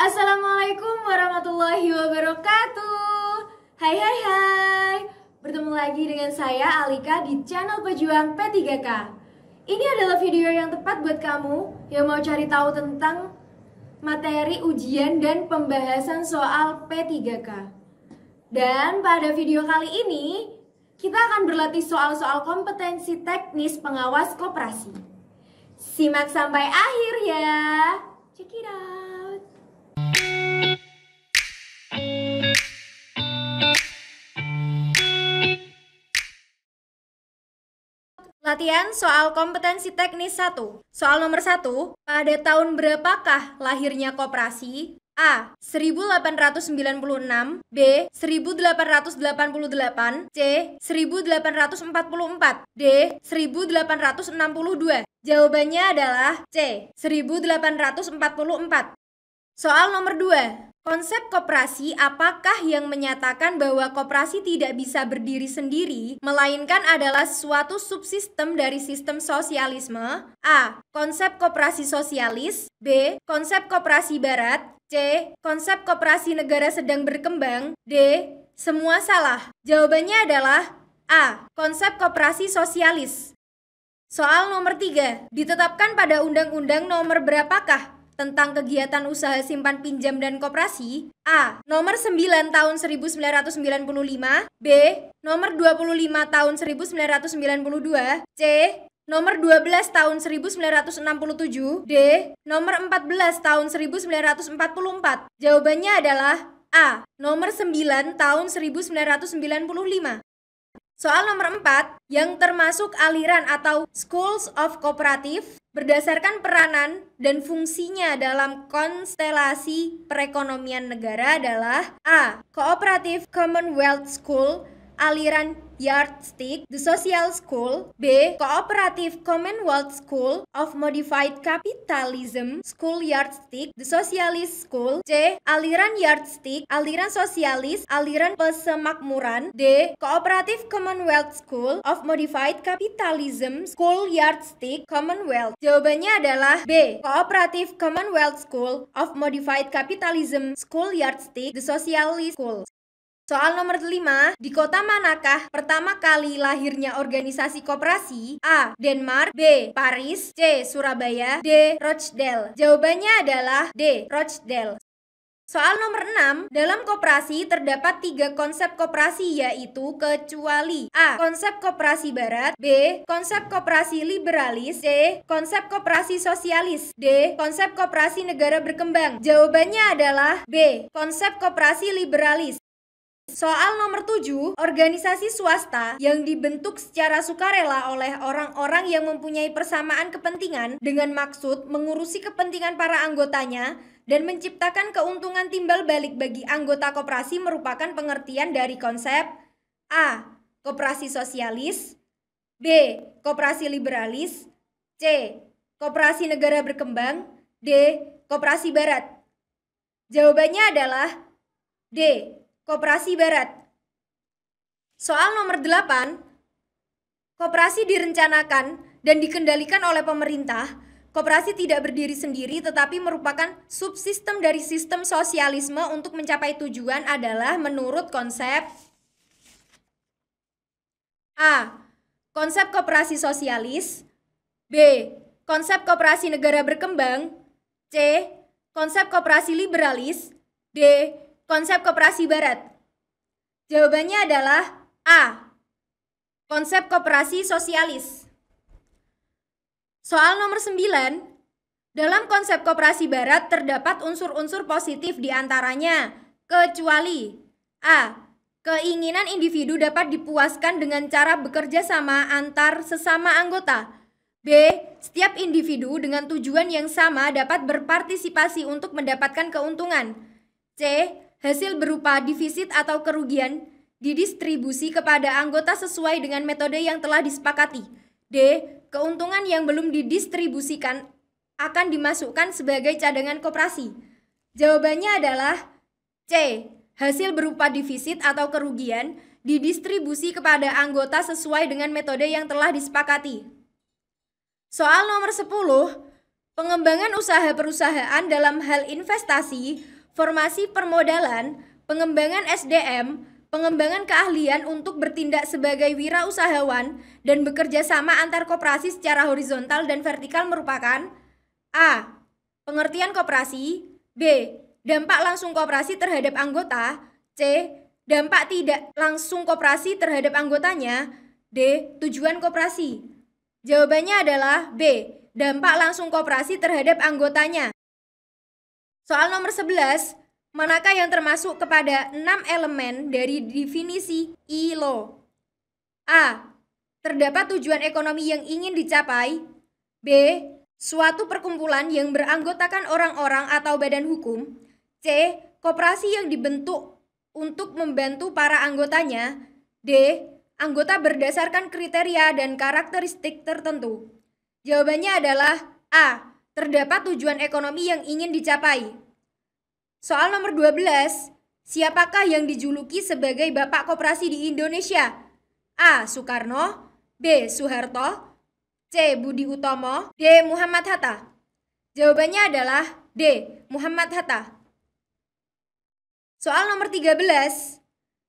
Assalamualaikum warahmatullahi wabarakatuh Hai hai hai Bertemu lagi dengan saya Alika di channel pejuang P3K Ini adalah video yang tepat buat kamu yang mau cari tahu tentang materi ujian dan pembahasan soal P3K Dan pada video kali ini kita akan berlatih soal-soal kompetensi teknis pengawas koperasi Simak sampai akhir ya Check perhatian soal kompetensi teknis 1. Soal nomor 1, pada tahun berapakah lahirnya koperasi? A. 1896 B. 1888 C. 1844 D. 1862 Jawabannya adalah C. 1844 Soal nomor 2 Konsep koperasi apakah yang menyatakan bahwa koperasi tidak bisa berdiri sendiri, melainkan adalah suatu subsistem dari sistem sosialisme? A. Konsep koperasi sosialis B. Konsep koperasi barat C. Konsep koperasi negara sedang berkembang D. Semua salah. Jawabannya adalah A. Konsep koperasi sosialis Soal nomor 3. Ditetapkan pada Undang-Undang nomor berapakah? tentang kegiatan usaha simpan pinjam dan koperasi A. Nomor 9 tahun 1995 B. Nomor 25 tahun 1992 C. Nomor 12 tahun 1967 D. Nomor 14 tahun 1944 Jawabannya adalah A. Nomor 9 tahun 1995 Soal nomor 4, yang termasuk aliran atau schools of cooperative berdasarkan peranan dan fungsinya dalam konstelasi perekonomian negara adalah A. Cooperative Commonwealth School aliran Yardstick, The Social School, B. Cooperative Commonwealth School of Modified Capitalism, School Yardstick, The Socialist School, C. Aliran Yardstick, Aliran Sosialis, Aliran Pesemakmuran, D. Cooperative Commonwealth School of Modified Capitalism, School Yardstick, Commonwealth. Jawabannya adalah B. Cooperative Commonwealth School of Modified Capitalism, School Yardstick, The Socialist School. Soal nomor 5, di kota manakah pertama kali lahirnya organisasi koperasi? A. Denmark B. Paris C. Surabaya D. Rochdale Jawabannya adalah D. Rochdale Soal nomor 6, dalam koperasi terdapat tiga konsep koperasi yaitu kecuali A. Konsep koperasi barat B. Konsep koperasi liberalis C. Konsep koperasi sosialis D. Konsep koperasi negara berkembang Jawabannya adalah B. Konsep koperasi liberalis Soal nomor 7, organisasi swasta yang dibentuk secara sukarela oleh orang-orang yang mempunyai persamaan kepentingan dengan maksud mengurusi kepentingan para anggotanya dan menciptakan keuntungan timbal balik bagi anggota koperasi merupakan pengertian dari konsep A. Koperasi sosialis B. Koperasi liberalis C. Koperasi negara berkembang D. Koperasi barat Jawabannya adalah D. Koperasi Barat. Soal nomor 8, koperasi direncanakan dan dikendalikan oleh pemerintah. Koperasi tidak berdiri sendiri tetapi merupakan subsistem dari sistem sosialisme untuk mencapai tujuan adalah menurut konsep A. Konsep koperasi sosialis B. Konsep koperasi negara berkembang C. Konsep koperasi liberalis D konsep koperasi barat? Jawabannya adalah A. Konsep koperasi sosialis. Soal nomor 9, dalam konsep koperasi barat terdapat unsur-unsur positif diantaranya, kecuali A. Keinginan individu dapat dipuaskan dengan cara bekerja sama antar sesama anggota. B. Setiap individu dengan tujuan yang sama dapat berpartisipasi untuk mendapatkan keuntungan. C hasil berupa defisit atau kerugian didistribusi kepada anggota sesuai dengan metode yang telah disepakati. D. Keuntungan yang belum didistribusikan akan dimasukkan sebagai cadangan koperasi. Jawabannya adalah C. Hasil berupa defisit atau kerugian didistribusi kepada anggota sesuai dengan metode yang telah disepakati. Soal nomor 10, pengembangan usaha perusahaan dalam hal investasi formasi permodalan, pengembangan SDM, pengembangan keahlian untuk bertindak sebagai wirausahawan dan bekerja sama antar koperasi secara horizontal dan vertikal merupakan A. Pengertian koperasi B. Dampak langsung koperasi terhadap anggota C. Dampak tidak langsung koperasi terhadap anggotanya D. Tujuan koperasi Jawabannya adalah B. Dampak langsung koperasi terhadap anggotanya Soal nomor 11, manakah yang termasuk kepada 6 elemen dari definisi ILO? A. Terdapat tujuan ekonomi yang ingin dicapai. B. Suatu perkumpulan yang beranggotakan orang-orang atau badan hukum. C. Koperasi yang dibentuk untuk membantu para anggotanya. D. Anggota berdasarkan kriteria dan karakteristik tertentu. Jawabannya adalah A terdapat tujuan ekonomi yang ingin dicapai. Soal nomor 12, siapakah yang dijuluki sebagai bapak koperasi di Indonesia? A. Soekarno, B. Soeharto, C. Budi Utomo, D. Muhammad Hatta. Jawabannya adalah D. Muhammad Hatta. Soal nomor 13,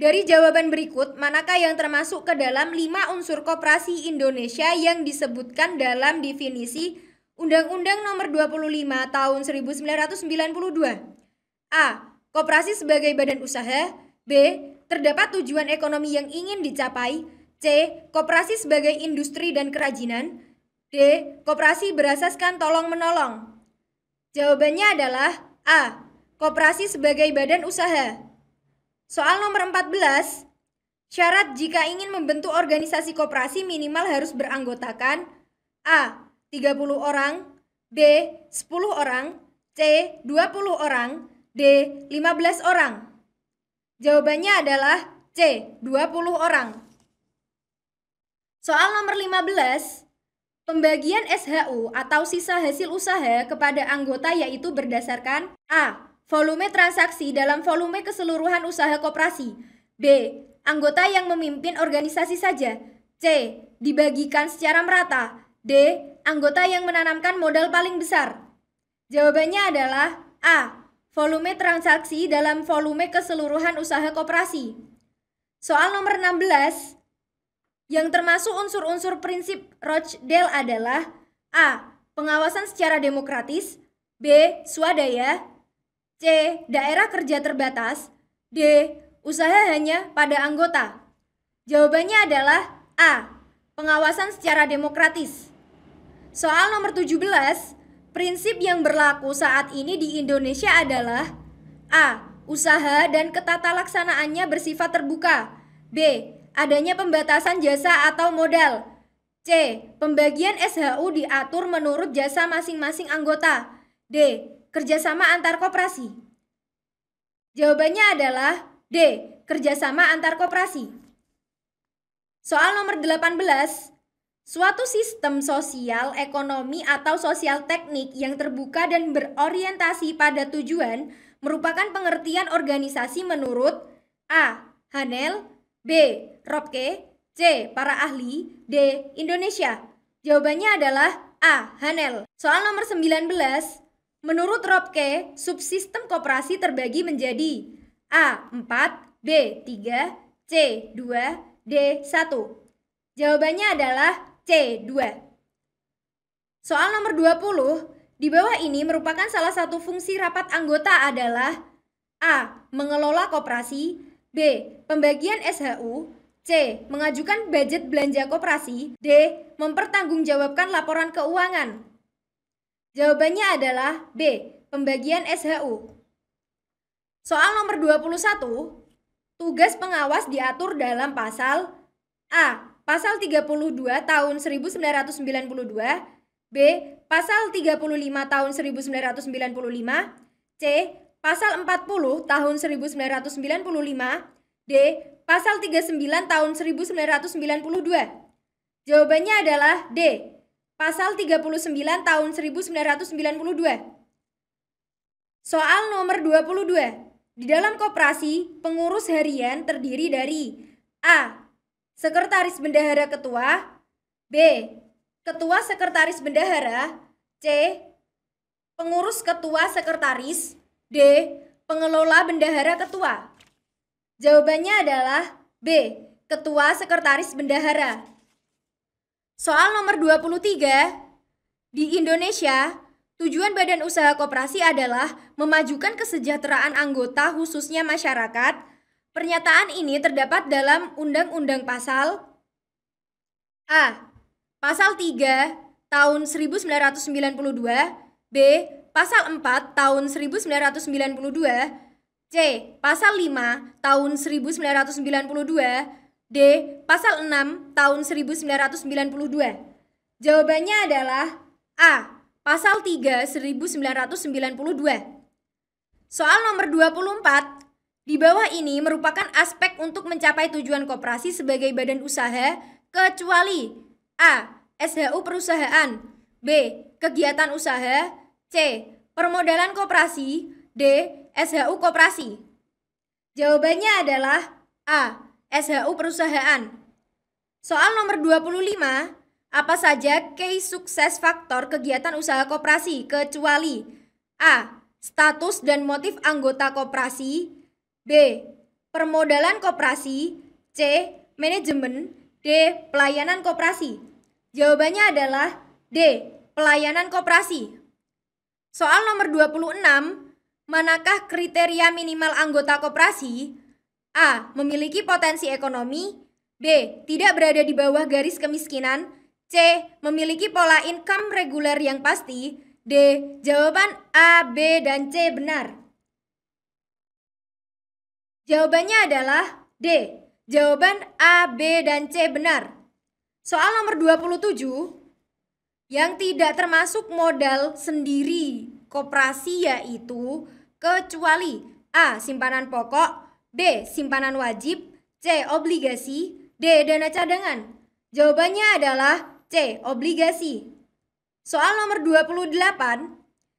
dari jawaban berikut, manakah yang termasuk ke dalam 5 unsur koperasi Indonesia yang disebutkan dalam definisi Undang-Undang Nomor 25 Tahun 1992. A. Koperasi sebagai badan usaha. B. Terdapat tujuan ekonomi yang ingin dicapai. C. Koperasi sebagai industri dan kerajinan. D. Koperasi berasaskan tolong-menolong. Jawabannya adalah A. Koperasi sebagai badan usaha. Soal nomor 14, syarat jika ingin membentuk organisasi koperasi minimal harus beranggotakan A 30 orang, D 10 orang, C 20 orang, D 15 orang. Jawabannya adalah C 20 orang. Soal nomor 15, pembagian SHU atau sisa hasil usaha kepada anggota yaitu berdasarkan A. Volume transaksi dalam volume keseluruhan usaha koperasi B. Anggota yang memimpin organisasi saja C. Dibagikan secara merata D. Anggota yang menanamkan modal paling besar. Jawabannya adalah A. Volume transaksi dalam volume keseluruhan usaha koperasi. Soal nomor 16 yang termasuk unsur-unsur prinsip Rochdale adalah A. Pengawasan secara demokratis B. Swadaya C. Daerah kerja terbatas D. Usaha hanya pada anggota Jawabannya adalah A. Pengawasan secara demokratis Soal nomor 17, prinsip yang berlaku saat ini di Indonesia adalah A. Usaha dan ketata laksanaannya bersifat terbuka. B. Adanya pembatasan jasa atau modal. C. Pembagian SHU diatur menurut jasa masing-masing anggota. D. Kerjasama antar koperasi. Jawabannya adalah D. Kerjasama antar koperasi. Soal nomor 18, Suatu sistem sosial ekonomi atau sosial teknik yang terbuka dan berorientasi pada tujuan merupakan pengertian organisasi menurut A. Hanel, B. Robke, C. Para ahli, D. Indonesia. Jawabannya adalah A. Hanel. Soal nomor 19, menurut Robke, subsistem koperasi terbagi menjadi A. 4, B. 3, C. 2, D. 1. Jawabannya adalah C. 2. Soal nomor 20, di bawah ini merupakan salah satu fungsi rapat anggota adalah A. Mengelola koperasi B. Pembagian SHU C. Mengajukan budget belanja koperasi D. Mempertanggungjawabkan laporan keuangan Jawabannya adalah B. Pembagian SHU Soal nomor 21, tugas pengawas diatur dalam pasal A. Pasal 32 tahun 1992 B. Pasal 35 tahun 1995 C. Pasal 40 tahun 1995 D. Pasal 39 tahun 1992 Jawabannya adalah D. Pasal 39 tahun 1992 Soal nomor 22 Di dalam koperasi, pengurus harian terdiri dari A. Sekretaris Bendahara Ketua B. Ketua Sekretaris Bendahara C. Pengurus Ketua Sekretaris D. Pengelola Bendahara Ketua Jawabannya adalah B. Ketua Sekretaris Bendahara Soal nomor 23 Di Indonesia, tujuan Badan Usaha Koperasi adalah memajukan kesejahteraan anggota khususnya masyarakat, Pernyataan ini terdapat dalam Undang-Undang Pasal A. Pasal 3 tahun 1992, B. Pasal 4 tahun 1992, C. Pasal 5 tahun 1992, D. Pasal 6 tahun 1992. Jawabannya adalah A. Pasal 3 1992. Soal nomor 24 di bawah ini merupakan aspek untuk mencapai tujuan koperasi sebagai badan usaha kecuali A. SHU perusahaan B. Kegiatan usaha C. Permodalan koperasi D. SHU koperasi Jawabannya adalah A. SHU perusahaan Soal nomor 25 apa saja key sukses faktor kegiatan usaha koperasi kecuali A. Status dan motif anggota koperasi B. Permodalan koperasi C. Manajemen D. Pelayanan koperasi Jawabannya adalah D. Pelayanan koperasi Soal nomor 26 Manakah kriteria minimal anggota koperasi? A. Memiliki potensi ekonomi B. Tidak berada di bawah garis kemiskinan C. Memiliki pola income reguler yang pasti D. Jawaban A, B, dan C benar. Jawabannya adalah D. Jawaban A, B, dan C benar. Soal nomor 27 yang tidak termasuk modal sendiri koperasi yaitu kecuali A. simpanan pokok, B. simpanan wajib, C. obligasi, D. dana cadangan. Jawabannya adalah C. obligasi. Soal nomor 28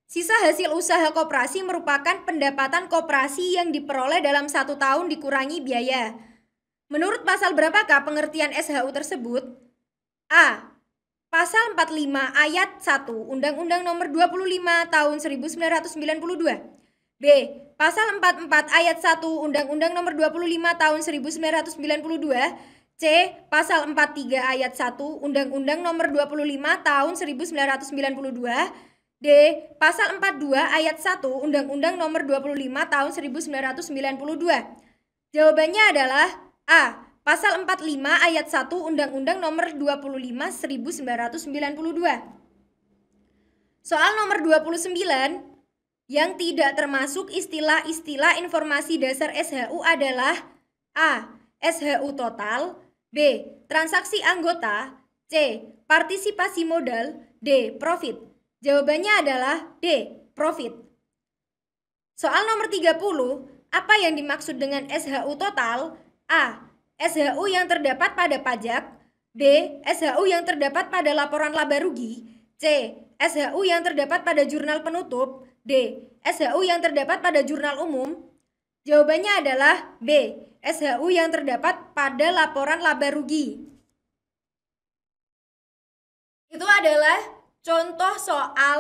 Sisa hasil usaha koperasi merupakan pendapatan koperasi yang diperoleh dalam satu tahun dikurangi biaya. Menurut pasal berapakah pengertian SHU tersebut? A. Pasal 45 ayat 1 Undang-Undang nomor 25 tahun 1992. B. Pasal 44 ayat 1 Undang-Undang Nomor 25 Tahun 1992. C. Pasal 43 ayat 1 Undang-Undang Nomor 25 Tahun 1992. D. Pasal 42 ayat 1 Undang-Undang Nomor 25 Tahun 1992. Jawabannya adalah A. Pasal 45 ayat 1 Undang-Undang Nomor 25 1992. Soal nomor 29 yang tidak termasuk istilah-istilah informasi dasar SHU adalah A. SHU total B. Transaksi anggota C. Partisipasi modal D. Profit Jawabannya adalah D. Profit. Soal nomor 30, apa yang dimaksud dengan SHU total? A. SHU yang terdapat pada pajak B. SHU yang terdapat pada laporan laba rugi C. SHU yang terdapat pada jurnal penutup D. SHU yang terdapat pada jurnal umum Jawabannya adalah B. SHU yang terdapat pada laporan laba rugi Itu adalah Contoh soal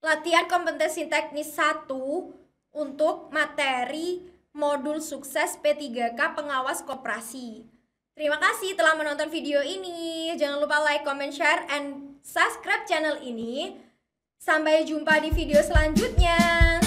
latihan kompetensi teknis 1 untuk materi modul sukses P3K pengawas koperasi. Terima kasih telah menonton video ini. Jangan lupa like, comment, share, and subscribe channel ini. Sampai jumpa di video selanjutnya.